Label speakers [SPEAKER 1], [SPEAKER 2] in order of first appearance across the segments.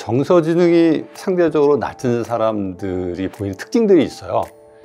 [SPEAKER 1] 정서지능이 상대적으로 낮은 사람들이 보이는 특징들이 있어요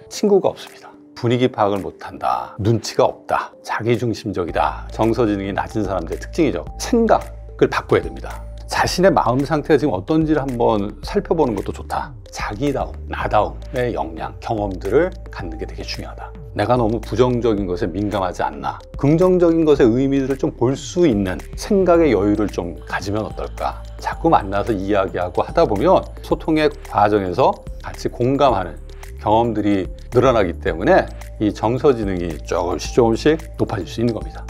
[SPEAKER 1] 친구가 없습니다 분위기 파악을 못한다 눈치가 없다 자기중심적이다 정서지능이 낮은 사람들의 특징이죠 생각을 바꿔야 됩니다 자신의 마음 상태가 지금 어떤지를 한번 살펴보는 것도 좋다. 자기다움, 나다움의 역량, 경험들을 갖는 게 되게 중요하다. 내가 너무 부정적인 것에 민감하지 않나. 긍정적인 것의 의미들을 좀 볼 수 있는 생각의 여유를 좀 가지면 어떨까. 자꾸 만나서 이야기하고 하다 보면 소통의 과정에서 같이 공감하는 경험들이 늘어나기 때문에 이 정서지능이 조금씩 조금씩 높아질 수 있는 겁니다.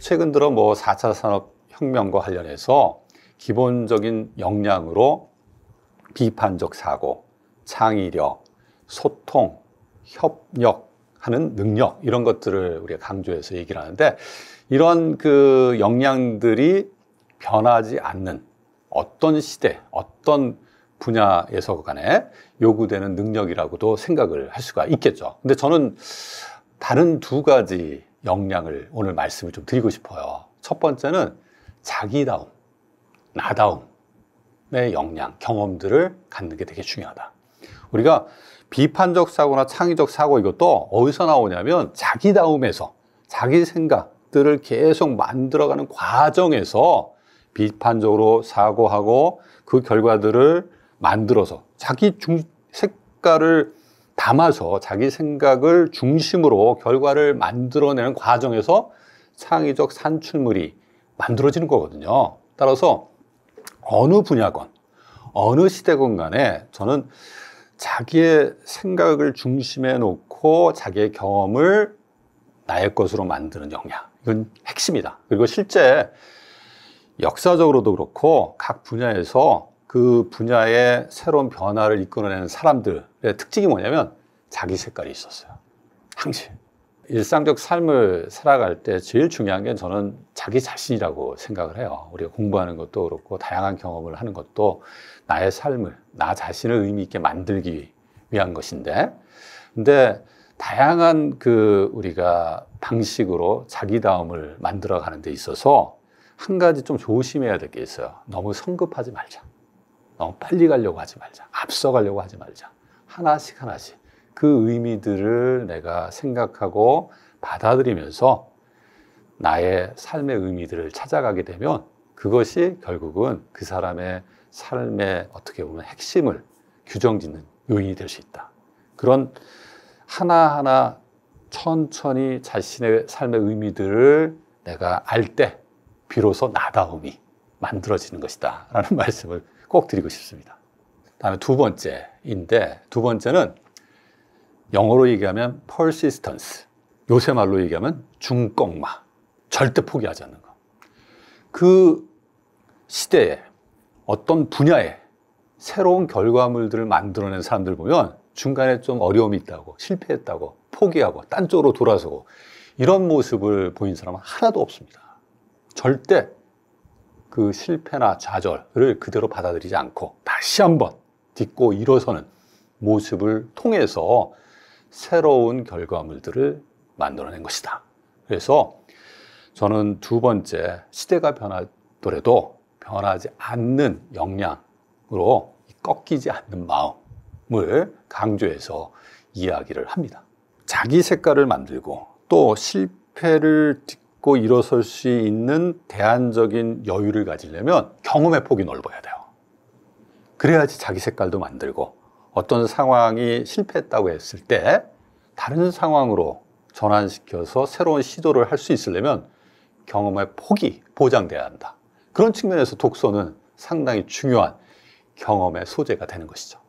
[SPEAKER 1] 최근 들어 뭐 4차 산업 혁명과 관련해서 기본적인 역량으로 비판적 사고, 창의력, 소통, 협력, 하는 능력 이런 것들을 우리가 강조해서 얘기를 하는데 이런 그 역량들이 변하지 않는 어떤 시대, 어떤 분야에서 간에 요구되는 능력이라고도 생각을 할 수가 있겠죠. 근데 저는 다른 두 가지 역량을 오늘 말씀을 좀 드리고 싶어요. 첫 번째는 자기다움, 나다움의 역량, 경험들을 갖는 게 되게 중요하다. 우리가 비판적 사고나 창의적 사고 이것도 어디서 나오냐면 자기다움에서 자기 생각들을 계속 만들어가는 과정에서 비판적으로 사고하고 그 결과들을 만들어서 자기 중, 색깔을 담아서 자기 생각을 중심으로 결과를 만들어내는 과정에서 창의적 산출물이 만들어지는 거거든요. 따라서 어느 분야건, 어느 시대건 간에 저는 자기의 생각을 중심에 놓고 자기의 경험을 나의 것으로 만드는 역량. 이건 핵심이다. 그리고 실제 역사적으로도 그렇고 각 분야에서 그 분야의 새로운 변화를 이끌어내는 사람들의 특징이 뭐냐면 자기 색깔이 있었어요. 항시. 일상적 삶을 살아갈 때 제일 중요한 게 저는 자기 자신이라고 생각을 해요. 우리가 공부하는 것도 그렇고 다양한 경험을 하는 것도 나의 삶을 나 자신을 의미 있게 만들기 위한 것인데, 근데 다양한 그 우리가 방식으로 자기다움을 만들어 가는 데 있어서 한 가지 좀 조심해야 될 게 있어요. 너무 성급하지 말자. 너무 빨리 가려고 하지 말자. 앞서 가려고 하지 말자. 하나씩 하나씩. 그 의미들을 내가 생각하고 받아들이면서 나의 삶의 의미들을 찾아가게 되면 그것이 결국은 그 사람의 삶의 어떻게 보면 핵심을 규정 짓는 요인이 될 수 있다. 그런 하나하나 천천히 자신의 삶의 의미들을 내가 알 때 비로소 나다움이 만들어지는 것이다. 라는 말씀을 꼭 드리고 싶습니다. 다음에 두 번째인데 두 번째는 영어로 얘기하면 persistence. 요새 말로 얘기하면 중꺾마. 절대 포기하지 않는 거. 그 시대에 어떤 분야에 새로운 결과물들을 만들어낸 사람들 보면 중간에 좀 어려움이 있다고, 실패했다고, 포기하고, 딴 쪽으로 돌아서고, 이런 모습을 보인 사람은 하나도 없습니다. 절대 그 실패나 좌절을 그대로 받아들이지 않고 다시 한번 딛고 일어서는 모습을 통해서 새로운 결과물들을 만들어낸 것이다. 그래서 저는 두 번째 시대가 변하더라도 변하지 않는 역량으로 꺾이지 않는 마음을 강조해서 이야기를 합니다. 자기 색깔을 만들고 또 실패를 딛고 일어설 수 있는 대안적인 여유를 가지려면 경험의 폭이 넓어야 돼요. 그래야지 자기 색깔도 만들고 어떤 상황이 실패했다고 했을 때 다른 상황으로 전환시켜서 새로운 시도를 할 수 있으려면 경험의 폭이 보장돼야 한다. 그런 측면에서 독서는 상당히 중요한 경험의 소재가 되는 것이죠.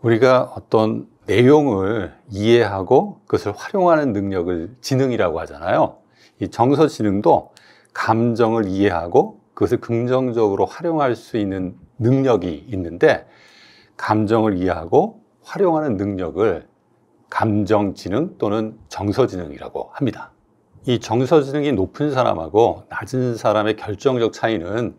[SPEAKER 1] 우리가 어떤 내용을 이해하고 그것을 활용하는 능력을 지능이라고 하잖아요. 이 정서 지능도 감정을 이해하고 그것을 긍정적으로 활용할 수 있는 능력이 있는데 감정을 이해하고 활용하는 능력을 감정지능 또는 정서지능이라고 합니다. 이 정서지능이 높은 사람하고 낮은 사람의 결정적 차이는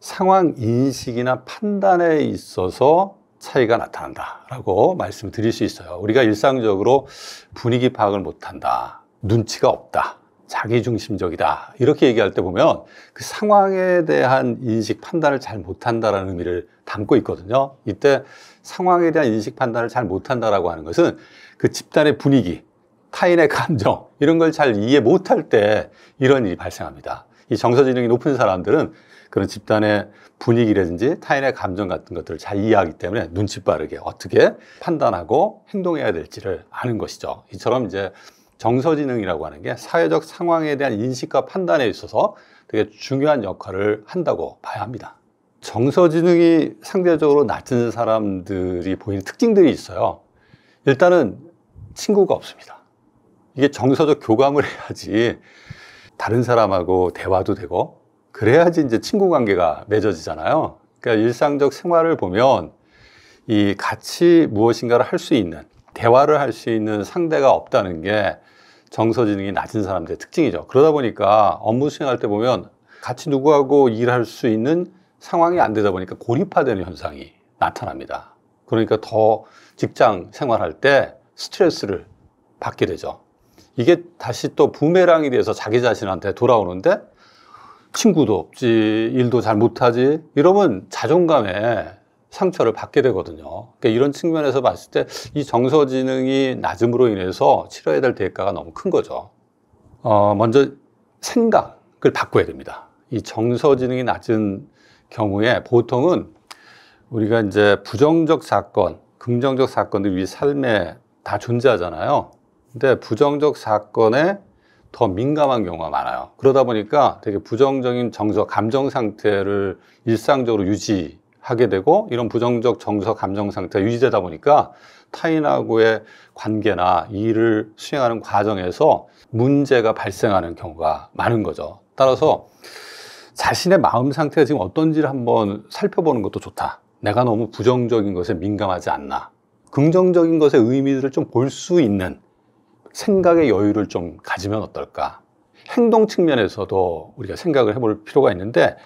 [SPEAKER 1] 상황 인식이나 판단에 있어서 차이가 나타난다라고 말씀드릴 수 있어요. 우리가 일상적으로 분위기 파악을 못한다, 눈치가 없다, 자기중심적이다. 이렇게 얘기할 때 보면 그 상황에 대한 인식 판단을 잘 못한다라는 의미를 담고 있거든요. 이때 상황에 대한 인식 판단을 잘 못한다라고 하는 것은 그 집단의 분위기, 타인의 감정 이런 걸 잘 이해 못할 때 이런 일이 발생합니다. 이 정서 지능이 높은 사람들은 그런 집단의 분위기라든지 타인의 감정 같은 것들을 잘 이해하기 때문에 눈치 빠르게 어떻게 판단하고 행동해야 될지를 아는 것이죠. 이처럼 이제 정서지능이라고 하는 게 사회적 상황에 대한 인식과 판단에 있어서 되게 중요한 역할을 한다고 봐야 합니다. 정서지능이 상대적으로 낮은 사람들이 보이는 특징들이 있어요. 일단은 친구가 없습니다. 이게 정서적 교감을 해야지 다른 사람하고 대화도 되고 그래야지 이제 친구 관계가 맺어지잖아요. 그러니까 일상적 생활을 보면 이 같이 무엇인가를 할 수 있는 대화를 할 수 있는 상대가 없다는 게 정서지능이 낮은 사람들의 특징이죠. 그러다 보니까 업무 수행할 때 보면 같이 누구하고 일할 수 있는 상황이 안 되다 보니까 고립화되는 현상이 나타납니다. 그러니까 더 직장 생활할 때 스트레스를 받게 되죠. 이게 다시 또 부메랑이 돼서 자기 자신한테 돌아오는데 친구도 없지, 일도 잘 못하지, 이러면 자존감에 상처를 받게 되거든요. 그러니까 이런 측면에서 봤을 때 이 정서지능이 낮음으로 인해서 치러야 될 대가가 너무 큰 거죠. 어, 먼저 생각을 바꿔야 됩니다. 이 정서지능이 낮은 경우에 보통은 우리가 이제 부정적 사건, 긍정적 사건들 우리 삶에 다 존재하잖아요. 근데 부정적 사건에 더 민감한 경우가 많아요. 그러다 보니까 되게 부정적인 정서, 감정 상태를 일상적으로 유지 하게 되고 이런 부정적 정서 감정 상태가 유지되다 보니까 타인하고의 관계나 일을 수행하는 과정에서 문제가 발생하는 경우가 많은 거죠. 따라서 자신의 마음 상태가 지금 어떤지를 한번 살펴보는 것도 좋다. 내가 너무 부정적인 것에 민감하지 않나. 긍정적인 것의 의미들을 좀 볼 수 있는 생각의 여유를 좀 가지면 어떨까. 행동 측면에서도 우리가 생각을 해볼 필요가 있는데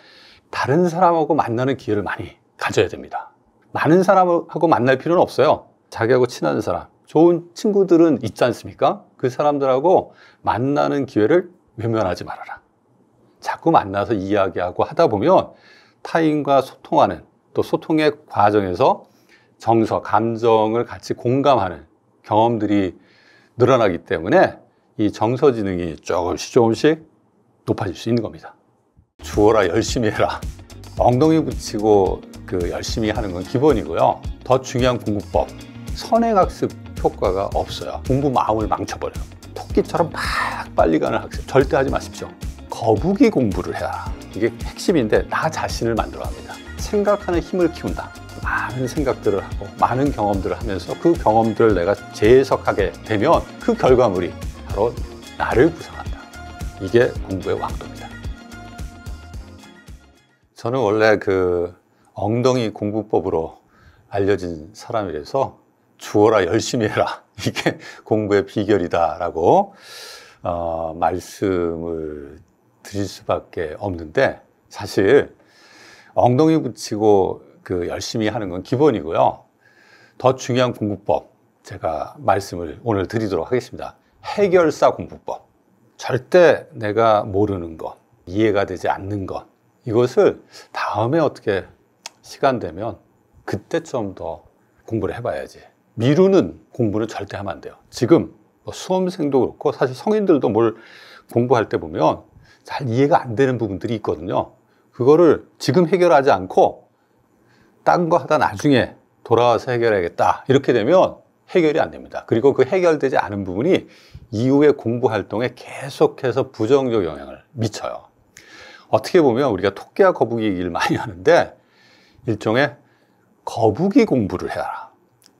[SPEAKER 1] 다른 사람하고 만나는 기회를 많이 가져야 됩니다. 많은 사람하고 만날 필요는 없어요. 자기하고 친한 사람, 좋은 친구들은 있지 않습니까? 그 사람들하고 만나는 기회를 외면하지 말아라. 자꾸 만나서 이야기하고 하다 보면 타인과 소통하는 또 소통의 과정에서 정서, 감정을 같이 공감하는 경험들이 늘어나기 때문에 이 정서 지능이 조금씩 조금씩 높아질 수 있는 겁니다. 주어라 열심히 해라. 엉덩이 붙이고 그 열심히 하는 건 기본이고요. 더 중요한 공부법, 선행학습 효과가 없어요. 공부 마음을 망쳐버려요. 토끼처럼 막 빨리 가는 학습 절대 하지 마십시오. 거북이 공부를 해라. 이게 핵심인데 나 자신을 만들어 갑니다. 생각하는 힘을 키운다. 많은 생각들을 하고 많은 경험들을 하면서 그 경험들을 내가 재해석하게 되면 그 결과물이 바로 나를 구성한다. 이게 공부의 왕도입니다. 저는 원래 그 엉덩이 공부법으로 알려진 사람이라서 주어라 열심히 해라 이게 공부의 비결이다라고 어, 말씀을 드릴 수밖에 없는데 사실 엉덩이 붙이고 그 열심히 하는 건 기본이고요. 더 중요한 공부법 제가 말씀을 오늘 드리도록 하겠습니다. 해결사 공부법. 절대 내가 모르는 것, 이해가 되지 않는 것, 이것을 다음에 어떻게 시간 되면 그때좀 더 공부를 해봐야지 미루는 공부는 절대 하면 안 돼요 지금 뭐 수험생도 그렇고 사실 성인들도 뭘 공부할 때 보면 잘 이해가 안 되는 부분들이 있거든요 그거를 지금 해결하지 않고 딴 거 하다 나중에 돌아와서 해결해야겠다 이렇게 되면 해결이 안 됩니다 그리고 그 해결되지 않은 부분이 이후에 공부 활동에 계속해서 부정적 영향을 미쳐요 어떻게 보면 우리가 토끼와 거북이 얘기를 많이 하는데 일종의 거북이 공부를 해라.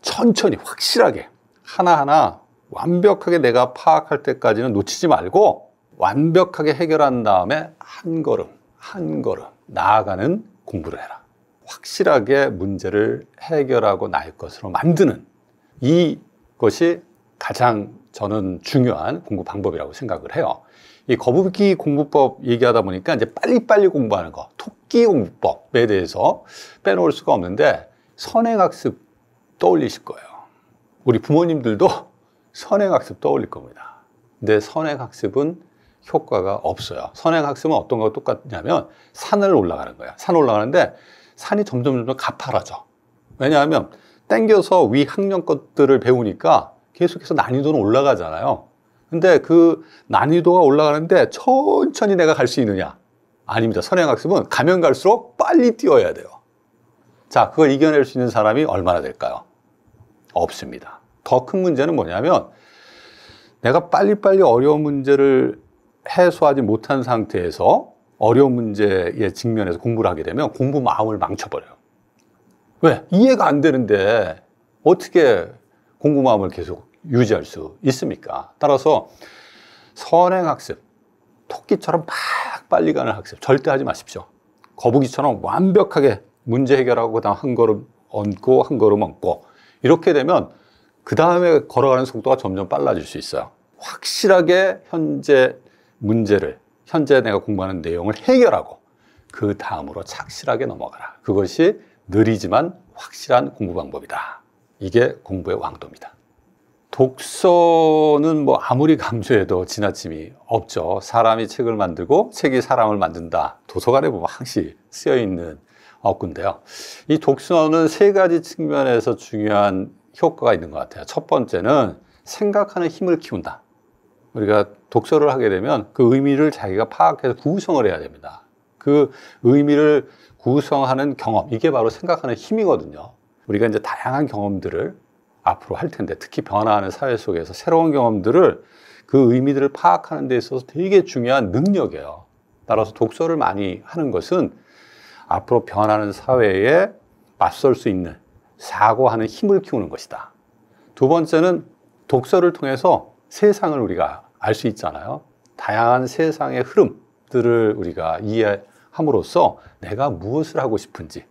[SPEAKER 1] 천천히 확실하게 하나하나 완벽하게 내가 파악할 때까지는 놓치지 말고 완벽하게 해결한 다음에 한 걸음 한 걸음 나아가는 공부를 해라. 확실하게 문제를 해결하고 나의 것으로 만드는 이것이 가장 저는 중요한 공부 방법이라고 생각을 해요. 이 거북이 공부법 얘기하다 보니까 이제 빨리빨리 공부하는 거, 토끼 공부법에 대해서 빼놓을 수가 없는데 선행학습 떠올리실 거예요. 우리 부모님들도 선행학습 떠올릴 겁니다. 근데 선행학습은 효과가 없어요. 선행학습은 어떤 거 똑같냐면 산을 올라가는 거야. 산 올라가는데 산이 점점 점점 가파라져. 왜냐하면 땡겨서 위 학년 것들을 배우니까 계속해서 난이도는 올라가잖아요. 근데 그 난이도가 올라가는데 천천히 내가 갈 수 있느냐? 아닙니다. 선행학습은 가면 갈수록 빨리 뛰어야 돼요. 자, 그걸 이겨낼 수 있는 사람이 얼마나 될까요? 없습니다. 더 큰 문제는 뭐냐면 내가 빨리빨리 어려운 문제를 해소하지 못한 상태에서 어려운 문제에 직면해서 공부를 하게 되면 공부 마음을 망쳐버려요. 왜? 이해가 안 되는데 어떻게 공부 마음을 계속 유지할 수 있습니까? 따라서 선행 학습, 토끼처럼 막 빨리 가는 학습 절대 하지 마십시오. 거북이처럼 완벽하게 문제 해결하고 그다음 한 걸음 얹고 한 걸음 얹고 이렇게 되면 그 다음에 걸어가는 속도가 점점 빨라질 수 있어요. 확실하게 현재 문제를 현재 내가 공부하는 내용을 해결하고 그 다음으로 착실하게 넘어가라. 그것이 느리지만 확실한 공부 방법이다. 이게 공부의 왕도입니다. 독서는 뭐 아무리 강조해도 지나침이 없죠. 사람이 책을 만들고 책이 사람을 만든다. 도서관에 보면 항시 쓰여 있는 어구인데요. 이 독서는 세 가지 측면에서 중요한 효과가 있는 것 같아요. 첫 번째는 생각하는 힘을 키운다. 우리가 독서를 하게 되면 그 의미를 자기가 파악해서 구성을 해야 됩니다. 그 의미를 구성하는 경험, 이게 바로 생각하는 힘이거든요. 우리가 이제 다양한 경험들을 앞으로 할 텐데 특히 변화하는 사회 속에서 새로운 경험들을 그 의미들을 파악하는 데 있어서 되게 중요한 능력이에요. 따라서 독서를 많이 하는 것은 앞으로 변하는 사회에 맞설 수 있는 사고하는 힘을 키우는 것이다. 두 번째는 독서를 통해서 세상을 우리가 알 수 있잖아요. 다양한 세상의 흐름들을 우리가 이해함으로써 내가 무엇을 하고 싶은지,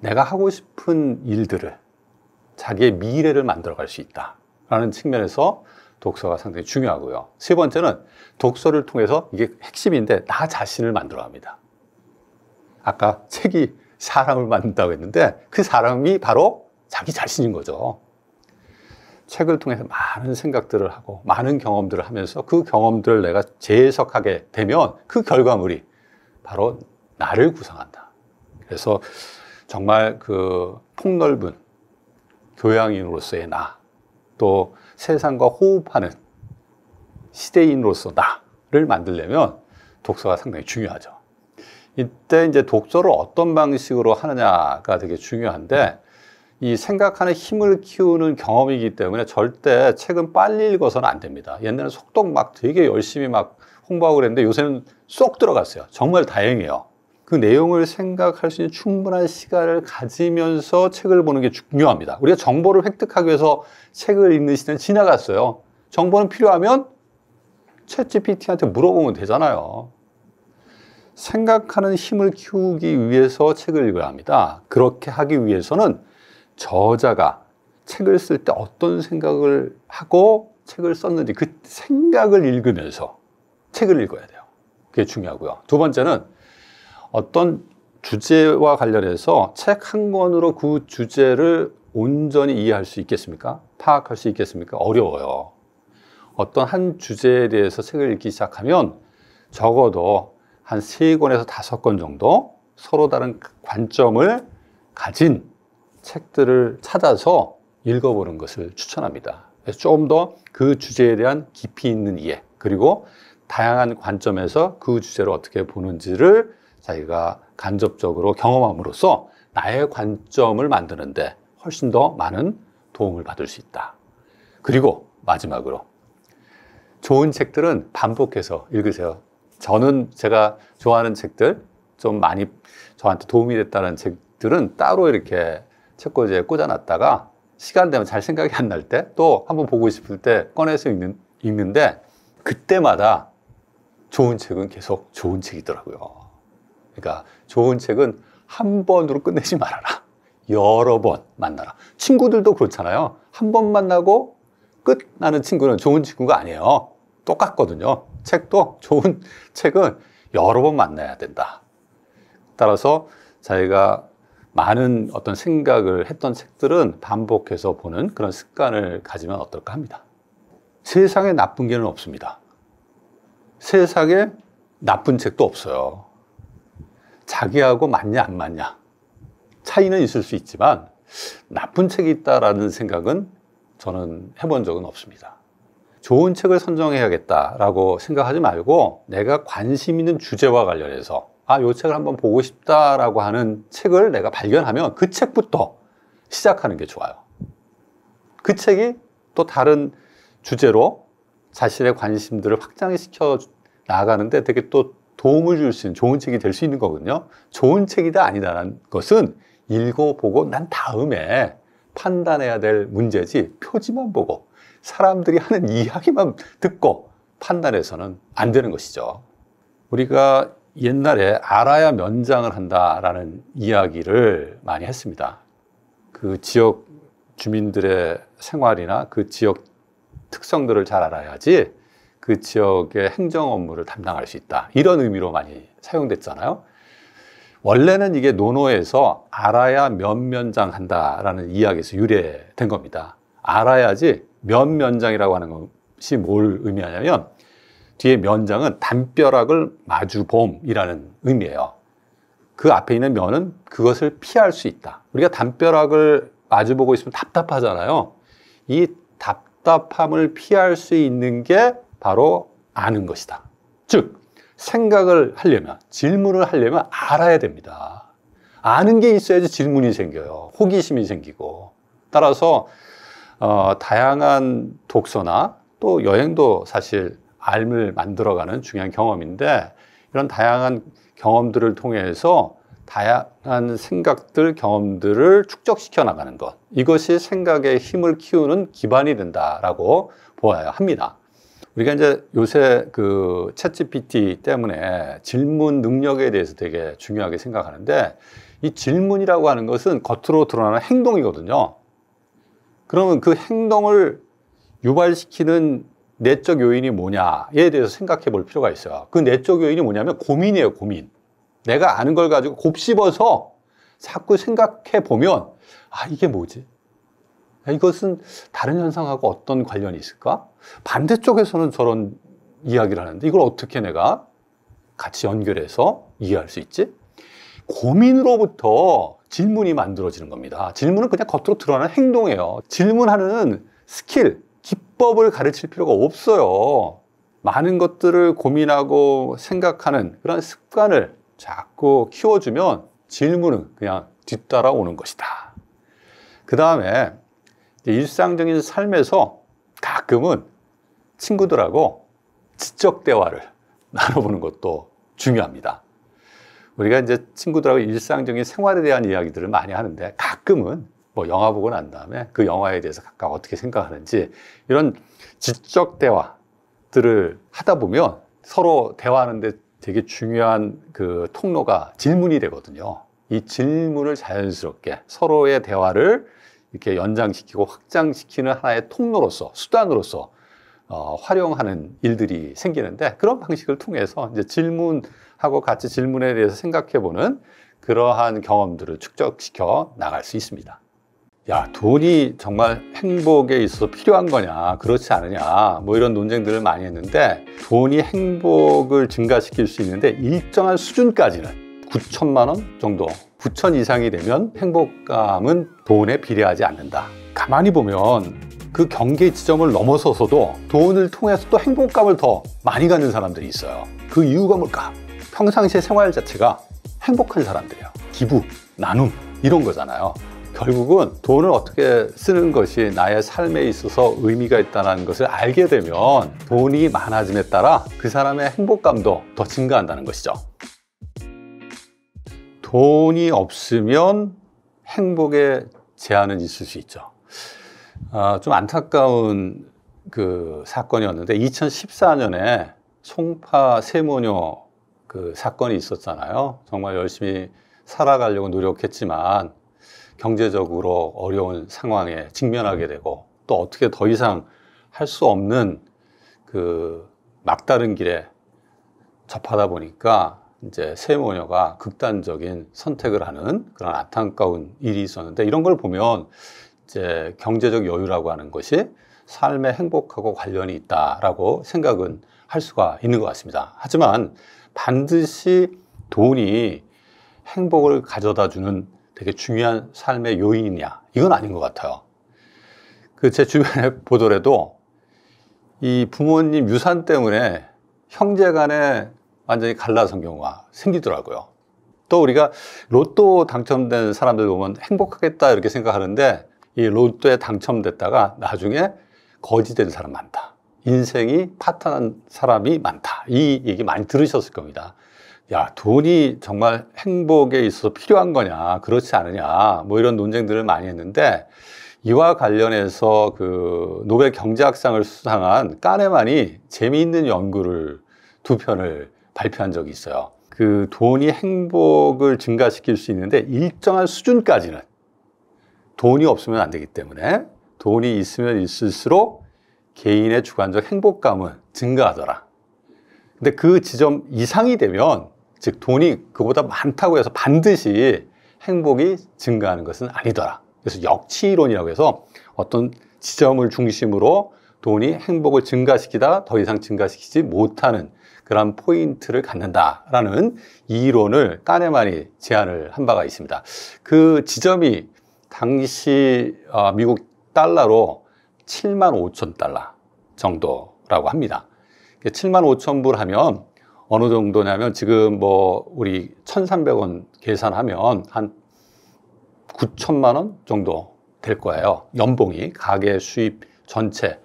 [SPEAKER 1] 내가 하고 싶은 일들을 자기의 미래를 만들어갈 수 있다라는 측면에서 독서가 상당히 중요하고요. 세 번째는 독서를 통해서 이게 핵심인데 나 자신을 만들어갑니다. 아까 책이 사람을 만든다고 했는데 그 사람이 바로 자기 자신인 거죠. 책을 통해서 많은 생각들을 하고 많은 경험들을 하면서 그 경험들을 내가 재해석하게 되면 그 결과물이 바로 나를 구성한다. 그래서 정말 그 폭넓은 교양인으로서의 나, 또 세상과 호흡하는 시대인으로서 나를 만들려면 독서가 상당히 중요하죠. 이때 이제 독서를 어떤 방식으로 하느냐가 되게 중요한데 이 생각하는 힘을 키우는 경험이기 때문에 절대 책은 빨리 읽어서는 안 됩니다. 옛날에 속독 막 되게 열심히 막 홍보하고 그랬는데 요새는 쏙 들어갔어요. 정말 다행이에요. 그 내용을 생각할 수 있는 충분한 시간을 가지면서 책을 보는 게 중요합니다. 우리가 정보를 획득하기 위해서 책을 읽는 시대는 지나갔어요. 정보는 필요하면 챗GPT한테 물어보면 되잖아요. 생각하는 힘을 키우기 위해서 책을 읽어야 합니다. 그렇게 하기 위해서는 저자가 책을 쓸 때 어떤 생각을 하고 책을 썼는지 그 생각을 읽으면서 책을 읽어야 돼요. 그게 중요하고요. 두 번째는 어떤 주제와 관련해서 책 한 권으로 그 주제를 온전히 이해할 수 있겠습니까? 파악할 수 있겠습니까? 어려워요. 어떤 한 주제에 대해서 책을 읽기 시작하면 적어도 한 세권에서 다섯 권 정도 서로 다른 그 관점을 가진 책들을 찾아서 읽어보는 것을 추천합니다. 그래서 조금 더 그 주제에 대한 깊이 있는 이해, 그리고 다양한 관점에서 그 주제를 어떻게 보는지를 자기가 간접적으로 경험함으로써 나의 관점을 만드는데 훨씬 더 많은 도움을 받을 수 있다. 그리고 마지막으로 좋은 책들은 반복해서 읽으세요. 저는 제가 좋아하는 책들 좀 많이 저한테 도움이 됐다는 책들은 따로 이렇게 책꽂이에 꽂아놨다가 시간 되면 잘 생각이 안 날 때 또 한번 보고 싶을 때 꺼내서 읽는, 읽는데 그때마다 좋은 책은 계속 좋은 책이더라고요. 그러니까 좋은 책은 한 번으로 끝내지 말아라. 여러 번 만나라. 친구들도 그렇잖아요. 한 번 만나고 끝나는 친구는 좋은 친구가 아니에요. 똑같거든요. 책도 좋은 책은 여러 번 만나야 된다. 따라서 자기가 많은 어떤 생각을 했던 책들은 반복해서 보는 그런 습관을 가지면 어떨까 합니다. 세상에 나쁜 게는 없습니다. 세상에 나쁜 책도 없어요. 자기하고 맞냐 안 맞냐 차이는 있을 수 있지만 나쁜 책이 있다라는 생각은 저는 해본 적은 없습니다. 좋은 책을 선정해야겠다라고 생각하지 말고 내가 관심 있는 주제와 관련해서 아, 요 책을 한번 보고 싶다라고 하는 책을 내가 발견하면 그 책부터 시작하는 게 좋아요. 그 책이 또 다른 주제로 자신의 관심들을 확장시켜 나가는데 되게 또 도움을 줄 수 있는 좋은 책이 될 수 있는 거거든요. 좋은 책이다 아니다라는 것은 읽어보고 난 다음에 판단해야 될 문제지 표지만 보고 사람들이 하는 이야기만 듣고 판단해서는 안 되는 것이죠. 우리가 옛날에 알아야 면장을 한다라는 이야기를 많이 했습니다. 그 지역 주민들의 생활이나 그 지역 특성들을 잘 알아야지 그 지역의 행정 업무를 담당할 수 있다. 이런 의미로 많이 사용됐잖아요. 원래는 이게 논어에서 알아야 면면장 한다라는 이야기에서 유래된 겁니다. 알아야지 면면장이라고 하는 것이 뭘 의미하냐면 뒤에 면장은 담벼락을 마주봄이라는 의미예요. 그 앞에 있는 면은 그것을 피할 수 있다. 우리가 담벼락을 마주보고 있으면 답답하잖아요. 이 답답함을 피할 수 있는 게 바로 아는 것이다. 즉, 생각을 하려면, 질문을 하려면 알아야 됩니다. 아는 게 있어야지 질문이 생겨요. 호기심이 생기고. 따라서, 어, 다양한 독서나 또 여행도 사실 알을 만들어가는 중요한 경험인데, 이런 다양한 경험들을 통해서 다양한 생각들, 경험들을 축적시켜 나가는 것. 이것이 생각의 힘을 키우는 기반이 된다라고 보아야 합니다. 우리가 이제 요새 그 챗GPT 때문에 질문 능력에 대해서 되게 중요하게 생각하는데 이 질문이라고 하는 것은 겉으로 드러나는 행동이거든요. 그러면 그 행동을 유발시키는 내적 요인이 뭐냐에 대해서 생각해 볼 필요가 있어요. 그 내적 요인이 뭐냐면 고민이에요, 고민. 내가 아는 걸 가지고 곱씹어서 자꾸 생각해 보면, 아, 이게 뭐지? 이것은 다른 현상하고 어떤 관련이 있을까? 반대쪽에서는 저런 이야기를 하는데 이걸 어떻게 내가 같이 연결해서 이해할 수 있지? 고민으로부터 질문이 만들어지는 겁니다. 질문은 그냥 겉으로 드러나는 행동이에요. 질문하는 스킬, 기법을 가르칠 필요가 없어요. 많은 것들을 고민하고 생각하는 그런 습관을 자꾸 키워주면 질문은 그냥 뒤따라오는 것이다. 그 다음에 일상적인 삶에서 가끔은 친구들하고 지적 대화를 나눠보는 것도 중요합니다. 우리가 이제 친구들하고 일상적인 생활에 대한 이야기들을 많이 하는데 가끔은 뭐 영화 보고 난 다음에 그 영화에 대해서 각각 어떻게 생각하는지 이런 지적 대화들을 하다 보면 서로 대화하는데 되게 중요한 그 통로가 질문이 되거든요. 이 질문을 자연스럽게 서로의 대화를 이렇게 연장시키고 확장시키는 하나의 통로로서 수단으로서 어, 활용하는 일들이 생기는데 그런 방식을 통해서 이제 질문하고 같이 질문에 대해서 생각해보는 그러한 경험들을 축적시켜 나갈 수 있습니다. 야, 돈이 정말 행복에 있어서 필요한 거냐, 그렇지 않으냐, 뭐 이런 논쟁들을 많이 했는데 돈이 행복을 증가시킬 수 있는데 일정한 수준까지는 9천만 원 정도 9천 이상이 되면 행복감은 돈에 비례하지 않는다. 가만히 보면 그 경계 지점을 넘어서서도 돈을 통해서 또 행복감을 더 많이 갖는 사람들이 있어요. 그 이유가 뭘까? 평상시의 생활 자체가 행복한 사람들이에요. 기부, 나눔 이런 거잖아요. 결국은 돈을 어떻게 쓰는 것이 나의 삶에 있어서 의미가 있다는 것을 알게 되면 돈이 많아짐에 따라 그 사람의 행복감도 더 증가한다는 것이죠. 돈이 없으면 행복의 제한은 있을 수 있죠. 아, 좀 안타까운 그 사건이었는데 2014년에 송파 세모녀 그 사건이 있었잖아요. 정말 열심히 살아가려고 노력했지만 경제적으로 어려운 상황에 직면하게 되고 또 어떻게 더 이상 할 수 없는 그 막다른 길에 접하다 보니까 이제 세모녀가 극단적인 선택을 하는 그런 안타까운 일이 있었는데 이런 걸 보면 이제 경제적 여유라고 하는 것이 삶의 행복하고 관련이 있다라고 생각은 할 수가 있는 것 같습니다. 하지만 반드시 돈이 행복을 가져다 주는 되게 중요한 삶의 요인이냐 이건 아닌 것 같아요. 그 제 주변에 보더라도 이 부모님 유산 때문에 형제 간의 완전히 갈라선 경우가 생기더라고요. 또 우리가 로또 당첨된 사람들 보면 행복하겠다 이렇게 생각하는데 이 로또에 당첨됐다가 나중에 거지된 사람 많다. 인생이 파탄한 사람이 많다. 이 얘기 많이 들으셨을 겁니다. 야, 돈이 정말 행복에 있어서 필요한 거냐, 그렇지 않느냐, 뭐 이런 논쟁들을 많이 했는데 이와 관련해서 그 노벨 경제학상을 수상한 까네만이 재미있는 연구를 두 편을 발표한 적이 있어요. 그 돈이 행복을 증가시킬 수 있는데 일정한 수준까지는 돈이 없으면 안 되기 때문에 돈이 있으면 있을수록 개인의 주관적 행복감은 증가하더라. 근데 그 지점 이상이 되면 즉 돈이 그보다 많다고 해서 반드시 행복이 증가하는 것은 아니더라. 그래서 역치이론이라고 해서 어떤 지점을 중심으로 돈이 행복을 증가시키다 더 이상 증가시키지 못하는 그런 포인트를 갖는다라는 이론을 까네만이 제안을 한 바가 있습니다. 그 지점이 당시 어, 미국 달러로 7만 5천 달러 정도라고 합니다. 7만 5천 불 하면 어느 정도냐면 지금 뭐 우리 1,300원 계산하면 한 9천만 원 정도 될 거예요. 연봉이 가계 수입 전체로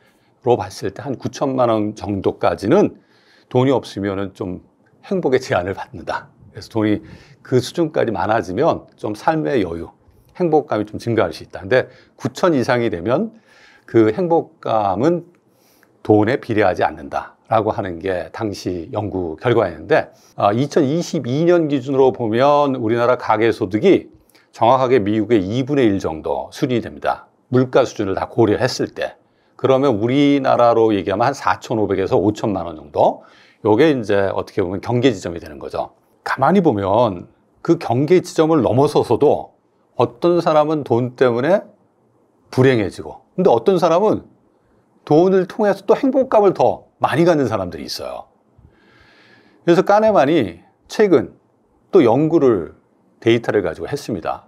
[SPEAKER 1] 봤을 때 한 9천만 원 정도까지는 돈이 없으면 좀 행복의 제한을 받는다. 그래서 돈이 그 수준까지 많아지면 좀 삶의 여유, 행복감이 좀 증가할 수 있다. 근데 9천 이상이 되면 그 행복감은 돈에 비례하지 않는다라고 하는 게 당시 연구 결과였는데 2022년 아, 기준으로 보면 우리나라 가계소득이 정확하게 미국의 2분의 1 정도 수준이 됩니다. 물가 수준을 다 고려했을 때. 그러면 우리나라로 얘기하면 한 4,500에서 5 0 0 0만원 정도. 요게 이제 어떻게 보면 경계 지점이 되는 거죠. 가만히 보면 그 경계 지점을 넘어서서도 어떤 사람은 돈 때문에 불행해지고 근데 어떤 사람은 돈을 통해서 또 행복감을 더 많이 갖는 사람들이 있어요. 그래서 까네만이 최근 또 연구를 데이터를 가지고 했습니다.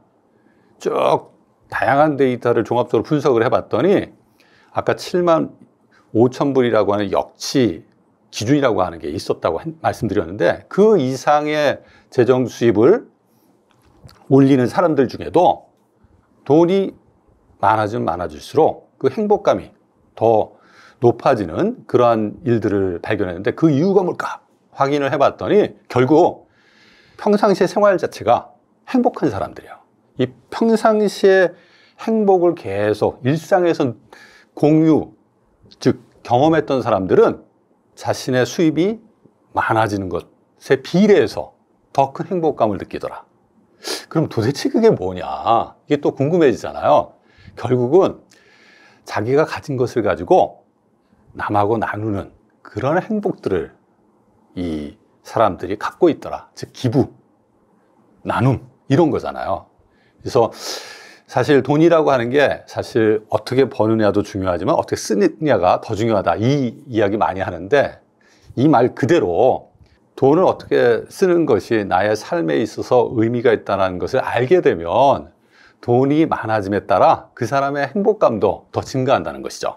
[SPEAKER 1] 쭉 다양한 데이터를 종합적으로 분석을 해봤더니 아까 7만 5천 불이라고 하는 역치 기준이라고 하는 게 있었다고 말씀드렸는데 그 이상의 재정 수입을 올리는 사람들 중에도 돈이 많아지면 많아질수록 그 행복감이 더 높아지는 그러한 일들을 발견했는데 그 이유가 뭘까 확인을 해봤더니 결국 평상시의 생활 자체가 행복한 사람들이에요이 평상시에 행복을 계속 일상에서 공유, 즉 경험했던 사람들은 자신의 수입이 많아지는 것에 비례해서 더 큰 행복감을 느끼더라. 그럼 도대체 그게 뭐냐? 이게 또 궁금해지잖아요. 결국은 자기가 가진 것을 가지고 남하고 나누는 그런 행복들을 이 사람들이 갖고 있더라. 즉, 기부, 나눔, 이런 거잖아요. 그래서 사실 돈이라고 하는 게 사실 어떻게 버느냐도 중요하지만 어떻게 쓰느냐가 더 중요하다. 이 이야기 많이 하는데 이 말 그대로 돈을 어떻게 쓰는 것이 나의 삶에 있어서 의미가 있다는 것을 알게 되면 돈이 많아짐에 따라 그 사람의 행복감도 더 증가한다는 것이죠.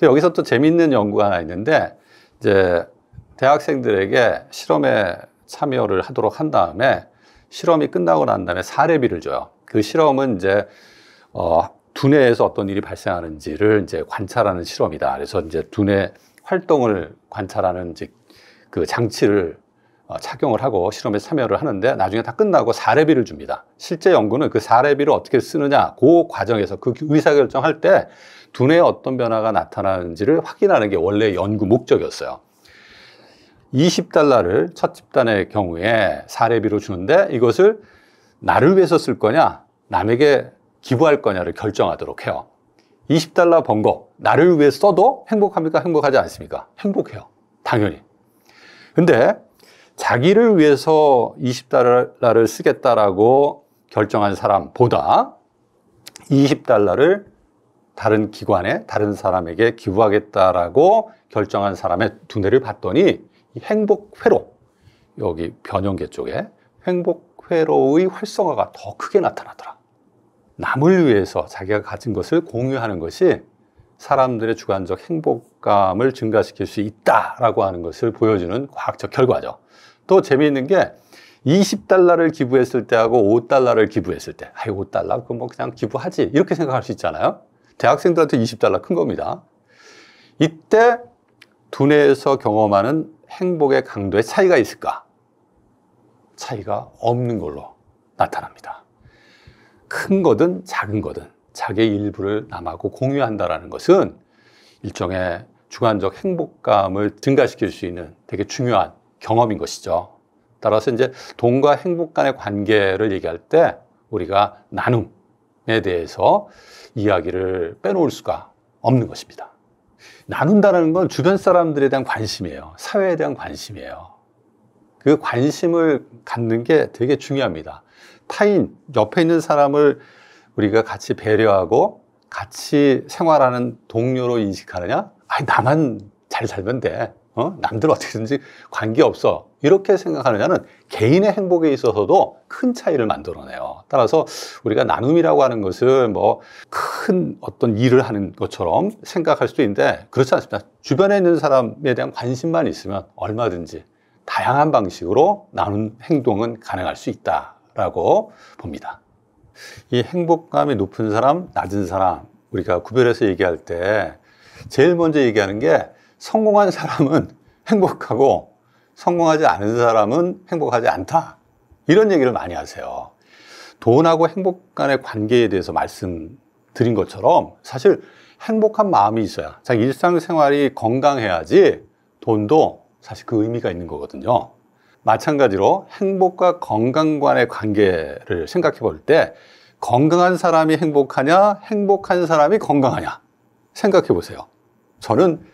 [SPEAKER 1] 또 여기서 또 재미있는 연구가 하나 있는데 이제 대학생들에게 실험에 참여를 하도록 한 다음에 실험이 끝나고 난 다음에 사례비를 줘요. 그 실험은 이제 어, 두뇌에서 어떤 일이 발생하는지를 이제 관찰하는 실험이다. 그래서 이제 두뇌 활동을 관찰하는 이제 그 장치를 어, 착용을 하고 실험에 참여를 하는데 나중에 다 끝나고 사례비를 줍니다. 실제 연구는 그 사례비를 어떻게 쓰느냐 그 과정에서 그 의사결정할 때 두뇌에 어떤 변화가 나타나는지를 확인하는 게 원래 연구 목적이었어요. 20달러를 첫 집단의 경우에 사례비로 주는데 이것을 나를 위해서 쓸 거냐, 남에게 기부할 거냐를 결정하도록 해요. 20달러 번 거, 나를 위해 써도 행복합니까? 행복하지 않습니까? 행복해요. 당연히. 근데 자기를 위해서 20달러를 쓰겠다라고 결정한 사람보다 20달러를 다른 기관에 다른 사람에게 기부하겠다라고 결정한 사람의 두뇌를 봤더니 행복 회로 여기 변형계 쪽에 행복 회로의 활성화가 더 크게 나타나더라. 남을 위해서 자기가 가진 것을 공유하는 것이 사람들의 주관적 행복감을 증가시킬 수 있다라고 하는 것을 보여주는 과학적 결과죠. 또 재미있는 게 20달러를 기부했을 때하고 5달러를 기부했을 때, 아이, 5달러? 그럼 뭐 그냥 기부하지. 이렇게 생각할 수 있잖아요. 대학생들한테 20달러 큰 겁니다. 이때 두뇌에서 경험하는 행복의 강도의 차이가 있을까? 차이가 없는 걸로 나타납니다. 큰 거든 작은 거든 자기의 일부를 남하고 공유한다라는 것은 일종의 주관적 행복감을 증가시킬 수 있는 되게 중요한 경험인 것이죠. 따라서 이제 돈과 행복 간의 관계를 얘기할 때 우리가 나눔에 대해서 이야기를 빼놓을 수가 없는 것입니다. 나눈다는 건 주변 사람들에 대한 관심이에요. 사회에 대한 관심이에요. 그 관심을 갖는 게 되게 중요합니다. 타인, 옆에 있는 사람을 우리가 같이 배려하고 같이 생활하는 동료로 인식하느냐? 아니, 나만 잘 살면 돼. 어? 남들 어떻게든지 관계없어. 이렇게 생각하느냐는 개인의 행복에 있어서도 큰 차이를 만들어내요. 따라서 우리가 나눔이라고 하는 것을 뭐 큰 어떤 일을 하는 것처럼 생각할 수도 있는데 그렇지 않습니다. 주변에 있는 사람에 대한 관심만 있으면 얼마든지 다양한 방식으로 나눈 행동은 가능할 수 있다라고 봅니다. 이 행복감이 높은 사람, 낮은 사람 우리가 구별해서 얘기할 때 제일 먼저 얘기하는 게 성공한 사람은 행복하고 성공하지 않은 사람은 행복하지 않다. 이런 얘기를 많이 하세요. 돈하고 행복 간의 관계에 대해서 말씀드린 것처럼 사실 행복한 마음이 있어야 자 일상생활이 건강해야지 돈도 사실 그 의미가 있는 거거든요. 마찬가지로 행복과 건강 관의 관계를 생각해 볼 때 건강한 사람이 행복하냐, 행복한 사람이 건강하냐 생각해 보세요. 저는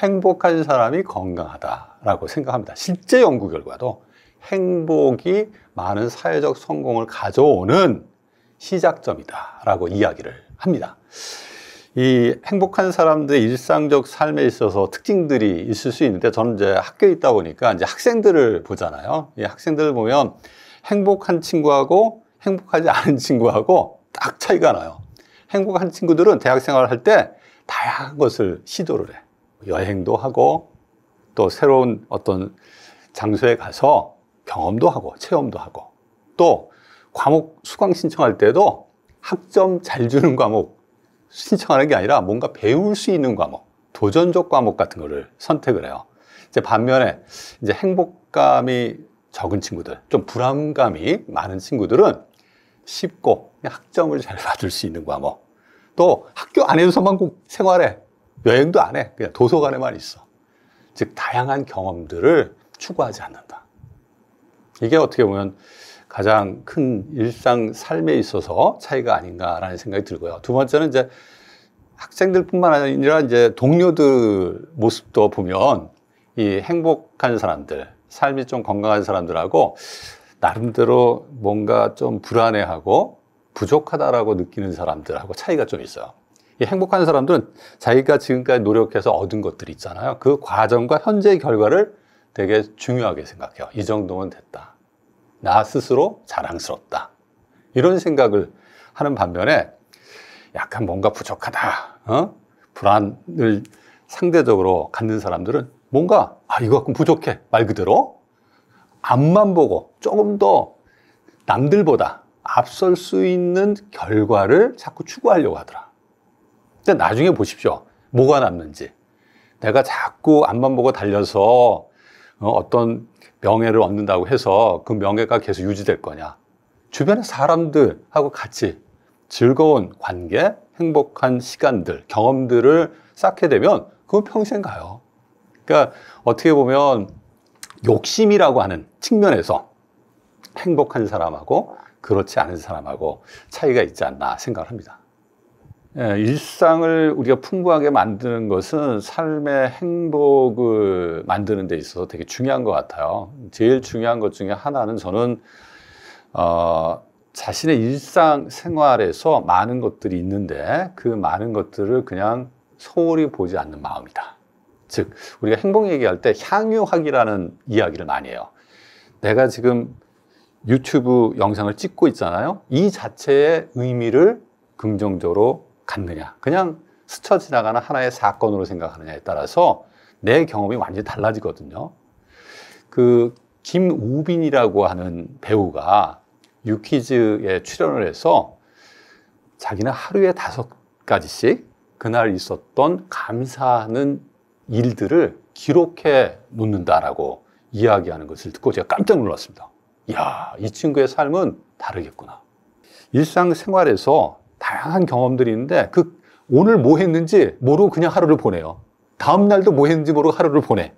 [SPEAKER 1] 행복한 사람이 건강하다라고 생각합니다. 실제 연구 결과도 행복이 많은 사회적 성공을 가져오는 시작점이다라고 이야기를 합니다. 이 행복한 사람들의 일상적 삶에 있어서 특징들이 있을 수 있는데 저는 이제 학교에 있다 보니까 이제 학생들을 보잖아요. 이 학생들을 보면 행복한 친구하고 행복하지 않은 친구하고 딱 차이가 나요. 행복한 친구들은 대학 생활을 할 때 다양한 것을 시도를 해. 여행도 하고 또 새로운 어떤 장소에 가서 경험도 하고 체험도 하고 또 과목 수강 신청할 때도 학점 잘 주는 과목 신청하는 게 아니라 뭔가 배울 수 있는 과목, 도전적 과목 같은 거를 선택을 해요. 이제 반면에 이제 행복감이 적은 친구들, 좀 불안감이 많은 친구들은 쉽고 학점을 잘 받을 수 있는 과목. 또 학교 안에서만 꼭 생활해. 여행도 안 해. 그냥 도서관에만 있어. 즉, 다양한 경험들을 추구하지 않는다. 이게 어떻게 보면 가장 큰 일상 삶에 있어서 차이가 아닌가라는 생각이 들고요. 두 번째는 이제 학생들뿐만 아니라 이제 동료들 모습도 보면 이 행복한 사람들, 삶이 좀 건강한 사람들하고 나름대로 뭔가 좀 불안해하고 부족하다라고 느끼는 사람들하고 차이가 좀 있어요. 이 행복한 사람들은 자기가 지금까지 노력해서 얻은 것들 있잖아요. 그 과정과 현재의 결과를 되게 중요하게 생각해요. 이 정도면 됐다. 나 스스로 자랑스럽다. 이런 생각을 하는 반면에 약간 뭔가 부족하다. 어? 불안을 상대적으로 갖는 사람들은 뭔가 아 이거 갖고 부족해 말 그대로 앞만 보고 조금 더 남들보다 앞설 수 있는 결과를 자꾸 추구하려고 하더라. 근데 나중에 보십시오. 뭐가 남는지. 내가 자꾸 앞만 보고 달려서 어, 어떤 명예를 얻는다고 해서 그 명예가 계속 유지될 거냐. 주변의 사람들하고 같이 즐거운 관계, 행복한 시간들, 경험들을 쌓게 되면 그건 평생 가요. 그러니까 어떻게 보면 욕심이라고 하는 측면에서 행복한 사람하고 그렇지 않은 사람하고 차이가 있지 않나 생각 합니다. 예, 일상을 우리가 풍부하게 만드는 것은 삶의 행복을 만드는 데 있어서 되게 중요한 것 같아요. 제일 중요한 것 중에 하나는 저는 어, 자신의 일상 생활에서 많은 것들이 있는데 그 많은 것들을 그냥 소홀히 보지 않는 마음이다. 즉 우리가 행복 얘기할 때 향유학이라는 이야기를 많이 해요. 내가 지금 유튜브 영상을 찍고 있잖아요. 이 자체의 의미를 긍정적으로 갔느냐, 그냥 스쳐 지나가는 하나의 사건으로 생각하느냐에 따라서 내 경험이 완전히 달라지거든요. 그 김우빈이라고 하는 배우가 유키즈에 출연을 해서 자기는 하루에 다섯 가지씩 그날 있었던 감사하는 일들을 기록해 놓는다라고 이야기하는 것을 듣고 제가 깜짝 놀랐습니다. 이야, 이 친구의 삶은 다르겠구나. 일상생활에서 다양한 경험들이 있는데 그 오늘 뭐 했는지 모르고 그냥 하루를 보내요. 다음 날도 뭐 했는지 모르고 하루를 보내.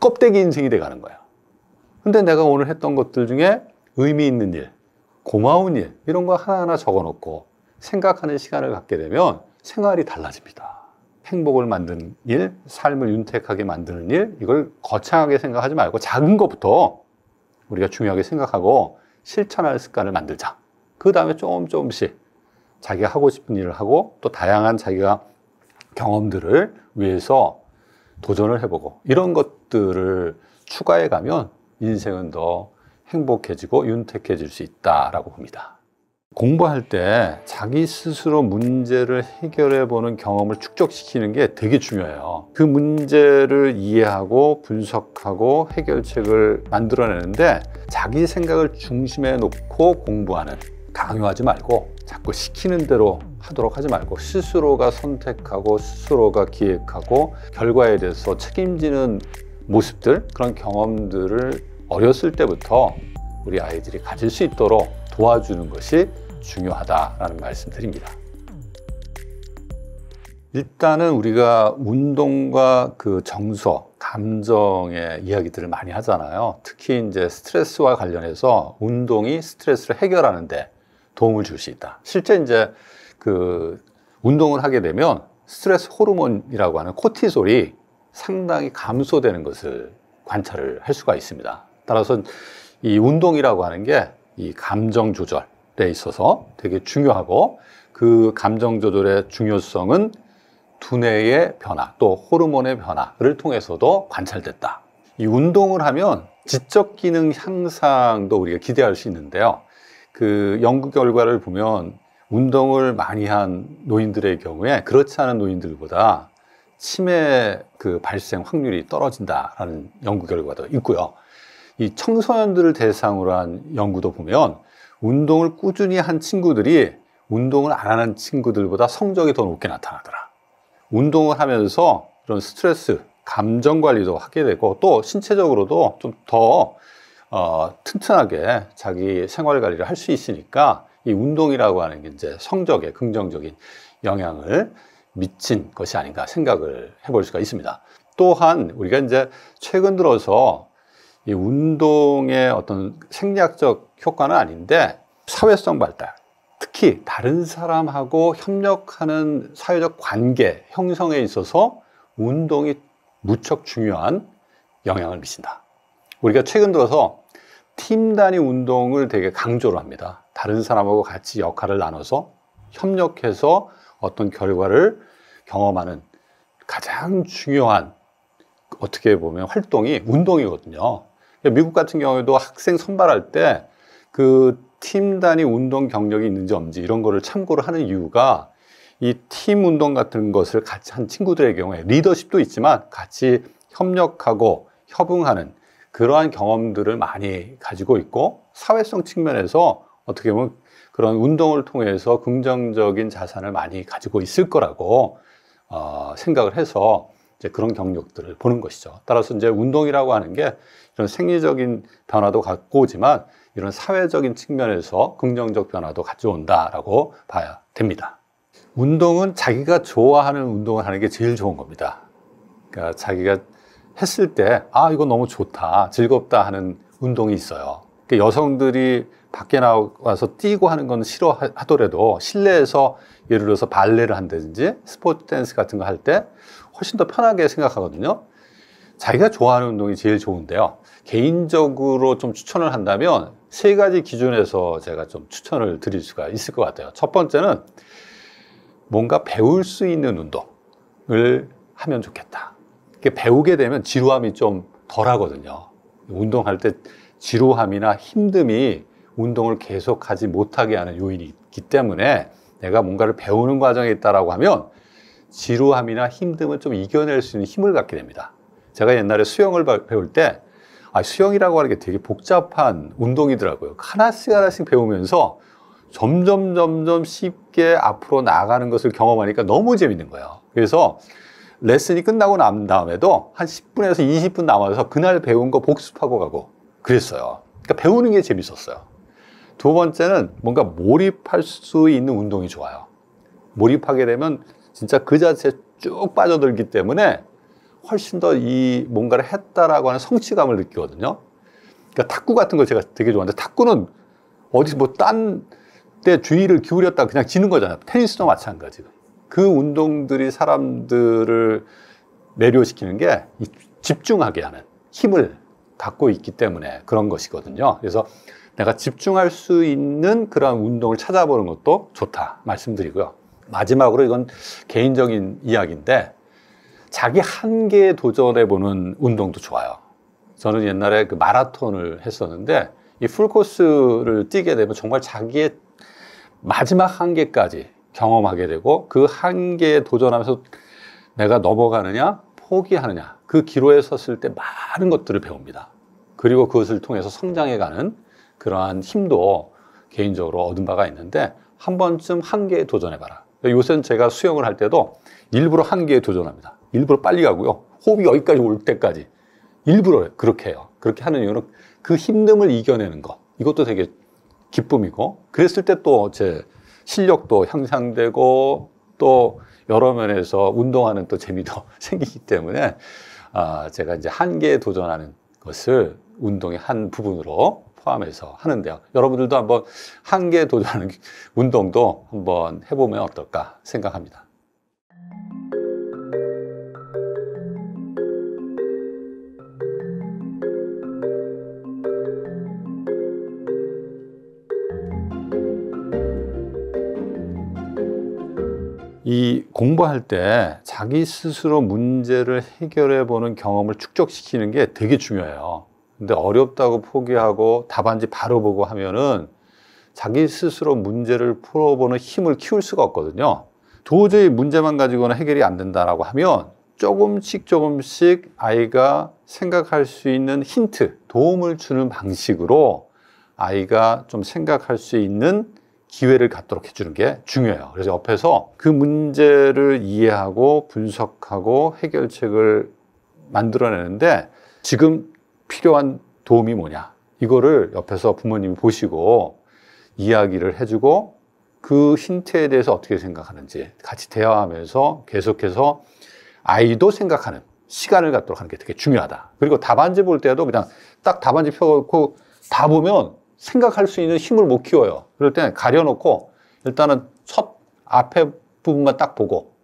[SPEAKER 1] 껍데기 인생이 돼 가는 거예요 근데 내가 오늘 했던 것들 중에 의미 있는 일, 고마운 일 이런 거 하나하나 적어 놓고 생각하는 시간을 갖게 되면 생활이 달라집니다. 행복을 만드는 일, 삶을 윤택하게 만드는 일, 이걸 거창하게 생각하지 말고 작은 것부터 우리가 중요하게 생각하고 실천할 습관을 만들자. 그 다음에 조금 조금씩 자기가 하고 싶은 일을 하고 또 다양한 자기가 경험들을 위해서 도전을 해보고 이런 것들을 추가해 가면 인생은 더 행복해지고 윤택해질 수 있다라고 봅니다. 공부할 때 자기 스스로 문제를 해결해 보는 경험을 축적시키는 게 되게 중요해요. 그 문제를 이해하고 분석하고 해결책을 만들어내는데 자기 생각을 중심에 놓고 공부하는 강요하지 말고 자꾸 시키는 대로 하도록 하지 말고 스스로가 선택하고 스스로가 기획하고 결과에 대해서 책임지는 모습들 그런 경험들을 어렸을 때부터 우리 아이들이 가질 수 있도록 도와주는 것이 중요하다라는 말씀드립니다. 일단은 우리가 운동과 그 정서, 감정의 이야기들을 많이 하잖아요. 특히 이제 스트레스와 관련해서 운동이 스트레스를 해결하는데 도움을 줄 수 있다. 실제 이제 그 운동을 하게 되면 스트레스 호르몬이라고 하는 코티솔이 상당히 감소되는 것을 관찰을 할 수가 있습니다. 따라서 이 운동이라고 하는 게 이 감정 조절에 있어서 되게 중요하고 그 감정 조절의 중요성은 두뇌의 변화 또 호르몬의 변화를 통해서도 관찰됐다. 이 운동을 하면 지적 기능 향상도 우리가 기대할 수 있는데요. 그 연구 결과를 보면 운동을 많이 한 노인들의 경우에 그렇지 않은 노인들보다 치매 그 발생 확률이 떨어진다라는 연구 결과도 있고요. 이 청소년들을 대상으로 한 연구도 보면 운동을 꾸준히 한 친구들이 운동을 안 하는 친구들보다 성적이 더 높게 나타나더라. 운동을 하면서 이런 스트레스, 감정 관리도 하게 되고 또 신체적으로도 좀더 어, 튼튼하게 자기 생활 관리를 할 수 있으니까 이 운동이라고 하는 게 이제 성적에 긍정적인 영향을 미친 것이 아닌가 생각을 해볼 수가 있습니다. 또한 우리가 이제 최근 들어서 이 운동의 어떤 생략적 효과는 아닌데 사회성 발달, 특히 다른 사람하고 협력하는 사회적 관계 형성에 있어서 운동이 무척 중요한 영향을 미친다. 우리가 최근 들어서 팀 단위 운동을 되게 강조를 합니다. 다른 사람하고 같이 역할을 나눠서 협력해서 어떤 결과를 경험하는 가장 중요한 어떻게 보면 활동이 운동이거든요. 그러니까 미국 같은 경우에도 학생 선발할 때 그 팀 단위 운동 경력이 있는지 없는지 이런 거를 참고를 하는 이유가 이 팀 운동 같은 것을 같이 한 친구들의 경우에 리더십도 있지만 같이 협력하고 협응하는 그러한 경험들을 많이 가지고 있고 사회성 측면에서 어떻게 보면 그런 운동을 통해서 긍정적인 자산을 많이 가지고 있을 거라고 어, 생각을 해서 이제 그런 경력들을 보는 것이죠. 따라서 이제 운동이라고 하는 게 이런 생리적인 변화도 갖고 오지만 이런 사회적인 측면에서 긍정적 변화도 가져온다라고 봐야 됩니다. 운동은 자기가 좋아하는 운동을 하는 게 제일 좋은 겁니다. 그러니까 자기가 했을 때, 아, 이거 너무 좋다, 즐겁다 하는 운동이 있어요. 그러니까 여성들이 밖에 나와서 뛰고 하는 건 싫어하더라도 실내에서 예를 들어서 발레를 한다든지 스포츠 댄스 같은 거 할 때 훨씬 더 편하게 생각하거든요. 자기가 좋아하는 운동이 제일 좋은데요. 개인적으로 좀 추천을 한다면 세 가지 기준에서 제가 좀 추천을 드릴 수가 있을 것 같아요. 첫 번째는 뭔가 배울 수 있는 운동을 하면 좋겠다. 배우게 되면 지루함이 좀 덜하거든요. 운동할 때 지루함이나 힘듦이 운동을 계속하지 못하게 하는 요인이 있기 때문에 내가 뭔가를 배우는 과정에 있다라고 하면 지루함이나 힘듦을 좀 이겨낼 수 있는 힘을 갖게 됩니다. 제가 옛날에 수영을 배울 때 아, 수영이라고 하는 게 되게 복잡한 운동이더라고요. 하나씩 하나씩 배우면서 점점 점점 쉽게 앞으로 나아가는 것을 경험하니까 너무 재밌는 거예요. 그래서 레슨이 끝나고 난 다음에도 한 10분에서 20분 남아서 그날 배운 거 복습하고 가고 그랬어요. 그러니까 배우는 게 재밌었어요. 두 번째는 뭔가 몰입할 수 있는 운동이 좋아요. 몰입하게 되면 진짜 그 자체에 쭉 빠져들기 때문에 훨씬 더 이 뭔가를 했다라고 하는 성취감을 느끼거든요. 그러니까 탁구 같은 걸 제가 되게 좋아하는데 탁구는 어디서 뭐 딴 때 주의를 기울였다 그냥 지는 거잖아요. 테니스도 마찬가지로. 그 운동들이 사람들을 매료시키는 게 집중하게 하는 힘을 갖고 있기 때문에 그런 것이거든요. 그래서 내가 집중할 수 있는 그런 운동을 찾아보는 것도 좋다 말씀드리고요. 마지막으로 이건 개인적인 이야기인데 자기 한계에 도전해보는 운동도 좋아요. 저는 옛날에 그 마라톤을 했었는데 이 풀코스를 뛰게 되면 정말 자기의 마지막 한계까지 경험하게 되고 그 한계에 도전하면서 내가 넘어가느냐 포기하느냐 그 기로에 섰을 때 많은 것들을 배웁니다. 그리고 그것을 통해서 성장해가는 그러한 힘도 개인적으로 얻은 바가 있는데 한 번쯤 한계에 도전해봐라. 요새는 제가 수영을 할 때도 일부러 한계에 도전합니다. 일부러 빨리 가고요. 호흡이 여기까지 올 때까지 일부러 그렇게 해요. 그렇게 하는 이유는 그 힘듦을 이겨내는 것. 이것도 되게 기쁨이고 그랬을 때 또제 실력도 향상되고 또 여러 면에서 운동하는 또 재미도 생기기 때문에 아, 제가 이제 한계에 도전하는 것을 운동의 한 부분으로 포함해서 하는데요. 여러분들도 한번 한계에 도전하는 운동도 한번 해보면 어떨까 생각합니다. 이 공부할 때 자기 스스로 문제를 해결해 보는 경험을 축적시키는 게 되게 중요해요. 근데 어렵다고 포기하고 답안지 바로 보고 하면은 자기 스스로 문제를 풀어보는 힘을 키울 수가 없거든요. 도저히 문제만 가지고는 해결이 안 된다라고 하면 조금씩 조금씩 아이가 생각할 수 있는 힌트, 도움을 주는 방식으로 아이가 좀 생각할 수 있는 기회를 갖도록 해주는 게 중요해요. 그래서 옆에서 그 문제를 이해하고 분석하고 해결책을 만들어내는데 지금 필요한 도움이 뭐냐. 이거를 옆에서 부모님이 보시고 이야기를 해주고 그 힌트에 대해서 어떻게 생각하는지 같이 대화하면서 계속해서 아이도 생각하는 시간을 갖도록 하는 게 되게 중요하다. 그리고 답안지 볼 때도 그냥 딱 답안지 펴고 놓다 보면 생각할 수 있는 힘을 못 키워요. 그럴 때는 가려놓고 일단은 첫 앞에 부분만 딱 보고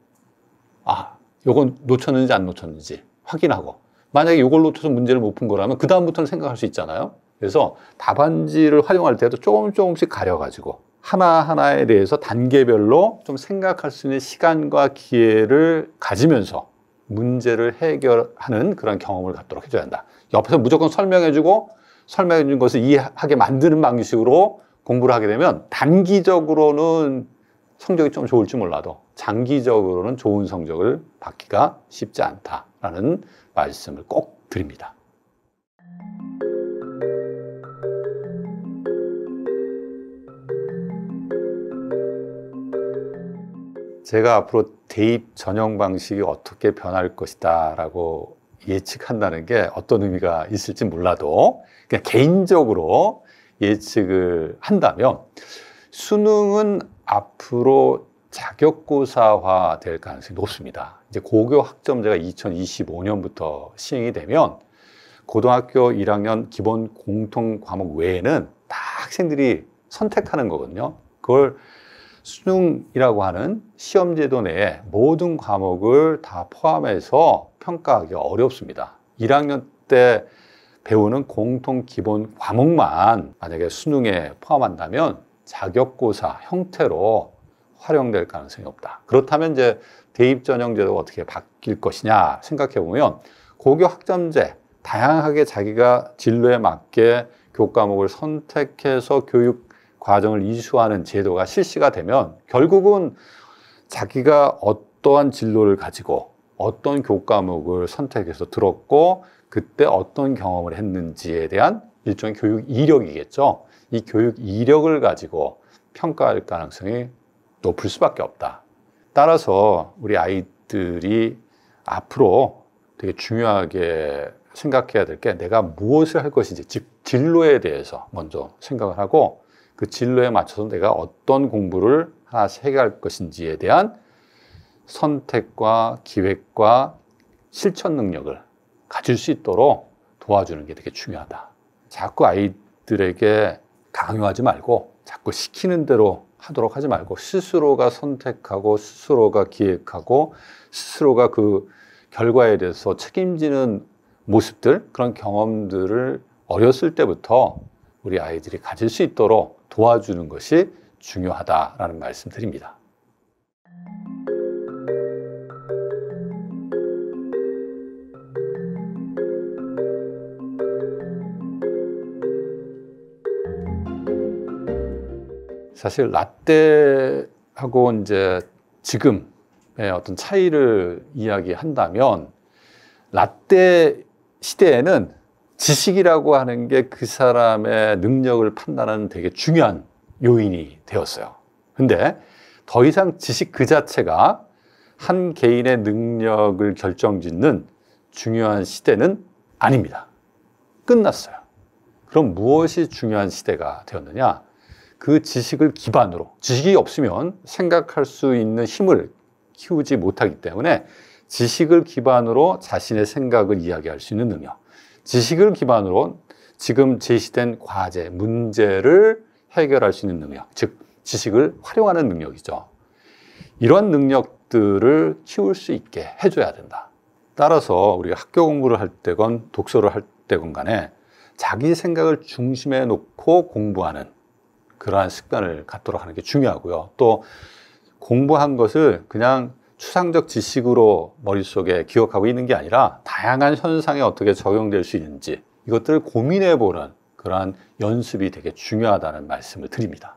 [SPEAKER 1] 아, 요건 놓쳤는지 안 놓쳤는지 확인하고 만약에 요걸 놓쳐서 문제를 못 푼 거라면 그 다음부터는 생각할 수 있잖아요. 그래서 답안지를 활용할 때도 조금 조금씩 가려가지고 하나하나에 대해서 단계별로 좀 생각할 수 있는 시간과 기회를 가지면서 문제를 해결하는 그런 경험을 갖도록 해줘야 한다. 옆에서 무조건 설명해주고 설명해 준 것을 이해하게 만드는 방식으로 공부를 하게 되면 단기적으로는 성적이 좀 좋을지 몰라도 장기적으로는 좋은 성적을 받기가 쉽지 않다라는 말씀을 꼭 드립니다. 제가 앞으로 대입 전형 방식이 어떻게 변할 것이다 라고 예측한다는 게 어떤 의미가 있을지 몰라도 그냥 개인적으로 예측을 한다면 수능은 앞으로 자격고사화 될 가능성이 높습니다. 이제 고교 학점제가 2025년부터 시행이 되면 고등학교 1학년 기본 공통 과목 외에는 다 학생들이 선택하는 거거든요. 그걸 수능이라고 하는 시험제도 내에 모든 과목을 다 포함해서 평가하기 어렵습니다. 1학년 때 배우는 공통 기본 과목만 만약에 수능에 포함한다면 자격고사 형태로 활용될 가능성이 없다. 그렇다면 이제 대입 전형제도가 어떻게 바뀔 것이냐 생각해 보면 고교 학점제 다양하게 자기가 진로에 맞게 교과목을 선택해서 교육 과정을 이수하는 제도가 실시가 되면 결국은 자기가 어떠한 진로를 가지고 어떤 교과목을 선택해서 들었고 그때 어떤 경험을 했는지에 대한 일종의 교육 이력이겠죠. 이 교육 이력을 가지고 평가할 가능성이 높을 수밖에 없다. 따라서 우리 아이들이 앞으로 되게 중요하게 생각해야 될 게 내가 무엇을 할 것인지 즉 진로에 대해서 먼저 생각을 하고 그 진로에 맞춰서 내가 어떤 공부를 하나씩 해갈 것인지에 대한 선택과 기획과 실천 능력을 가질 수 있도록 도와주는 게 되게 중요하다. 자꾸 아이들에게 강요하지 말고 자꾸 시키는 대로 하도록 하지 말고 스스로가 선택하고 스스로가 기획하고 스스로가 그 결과에 대해서 책임지는 모습들 그런 경험들을 어렸을 때부터 우리 아이들이 가질 수 있도록 도와주는 것이 중요하다라는 말씀드립니다. 사실 라떼하고 이제 지금의 어떤 차이를 이야기한다면 라떼 시대에는 지식이라고 하는 게 그 사람의 능력을 판단하는 되게 중요한 요인이 되었어요. 근데 더 이상 지식 그 자체가 한 개인의 능력을 결정짓는 중요한 시대는 아닙니다. 끝났어요. 그럼 무엇이 중요한 시대가 되었느냐? 그 지식을 기반으로 지식이 없으면 생각할 수 있는 힘을 키우지 못하기 때문에 지식을 기반으로 자신의 생각을 이야기할 수 있는 능력 지식을 기반으로 지금 제시된 과제, 문제를 해결할 수 있는 능력, 즉 지식을 활용하는 능력이죠. 이런 능력들을 키울 수 있게 해줘야 된다. 따라서 우리가 학교 공부를 할 때건 독서를 할 때건 간에 자기 생각을 중심에 놓고 공부하는 그러한 습관을 갖도록 하는 게 중요하고요. 또 공부한 것을 그냥 추상적 지식으로 머릿속에 기억하고 있는 게 아니라 다양한 현상에 어떻게 적용될 수 있는지 이것들을 고민해 보는 그러한 연습이 되게 중요하다는 말씀을 드립니다.